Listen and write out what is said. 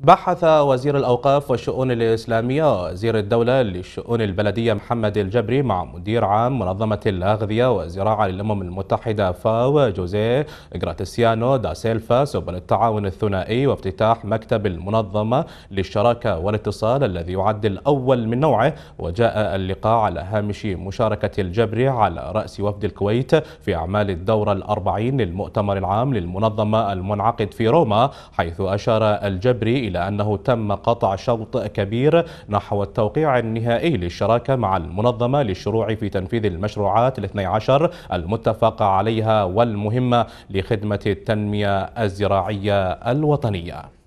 بحث وزير الأوقاف والشؤون الإسلامية وزير الدولة للشؤون البلدية محمد الجبري مع مدير عام منظمة الأغذية والزراعة للأمم المتحدة فاو جوزيه غراتسيانو دا سيلفا سبل التعاون الثنائي وافتتاح مكتب المنظمة للشراكة والاتصال الذي يعد الأول من نوعه وجاء اللقاء على هامش مشاركة الجبري على رأس وفد الكويت في أعمال الدورة الأربعين للمؤتمر العام للمنظمة المنعقد في روما حيث أشار الجبري إلى أنه تم قطع شوط كبير نحو التوقيع النهائي للشراكة مع المنظمة للشروع في تنفيذ المشروعات الاثني عشر المتفق عليها والمهمة لخدمة التنمية الزراعية الوطنية